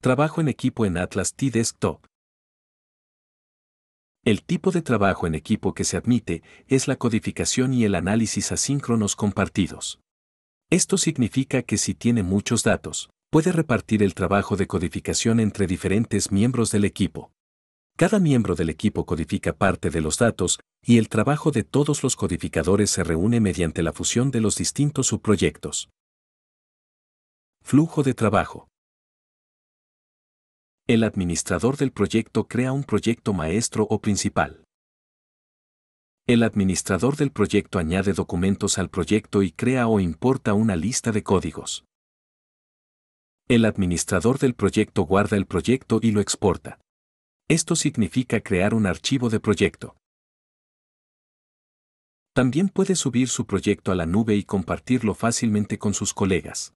Trabajo en equipo en Atlas T-Desktop. El tipo de trabajo en equipo que se admite es la codificación y el análisis asíncronos compartidos. Esto significa que si tiene muchos datos, puede repartir el trabajo de codificación entre diferentes miembros del equipo. Cada miembro del equipo codifica parte de los datos y el trabajo de todos los codificadores se reúne mediante la fusión de los distintos subproyectos. Flujo de trabajo. El administrador del proyecto crea un proyecto maestro o principal. El administrador del proyecto añade documentos al proyecto y crea o importa una lista de códigos. El administrador del proyecto guarda el proyecto y lo exporta. Esto significa crear un archivo de proyecto. También puede subir su proyecto a la nube y compartirlo fácilmente con sus colegas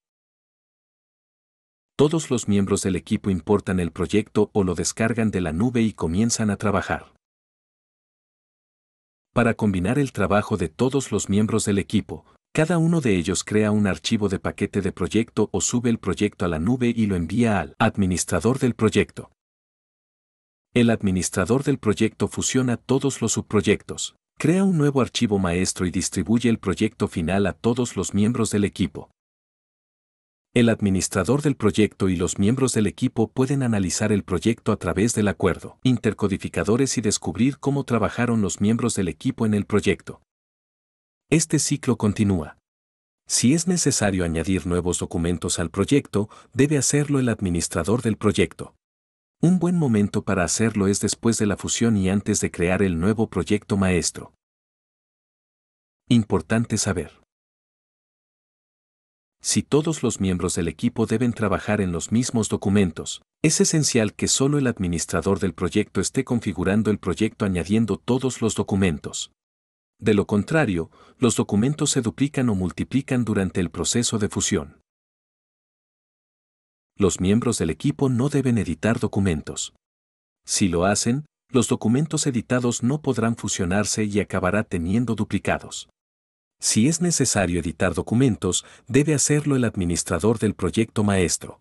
todos los miembros del equipo importan el proyecto o lo descargan de la nube y comienzan a trabajar. Para combinar el trabajo de todos los miembros del equipo, cada uno de ellos crea un archivo de paquete de proyecto o sube el proyecto a la nube y lo envía al administrador del proyecto. El administrador del proyecto fusiona todos los subproyectos, crea un nuevo archivo maestro y distribuye el proyecto final a todos los miembros del equipo. El administrador del proyecto y los miembros del equipo pueden analizar el proyecto a través del acuerdo, intercodificadores y descubrir cómo trabajaron los miembros del equipo en el proyecto. Este ciclo continúa. Si es necesario añadir nuevos documentos al proyecto, debe hacerlo el administrador del proyecto. Un buen momento para hacerlo es después de la fusión y antes de crear el nuevo proyecto maestro. Importante saber si todos los miembros del equipo deben trabajar en los mismos documentos, es esencial que solo el administrador del proyecto esté configurando el proyecto añadiendo todos los documentos. De lo contrario, los documentos se duplican o multiplican durante el proceso de fusión. Los miembros del equipo no deben editar documentos. Si lo hacen, los documentos editados no podrán fusionarse y acabará teniendo duplicados. Si es necesario editar documentos, debe hacerlo el administrador del proyecto maestro.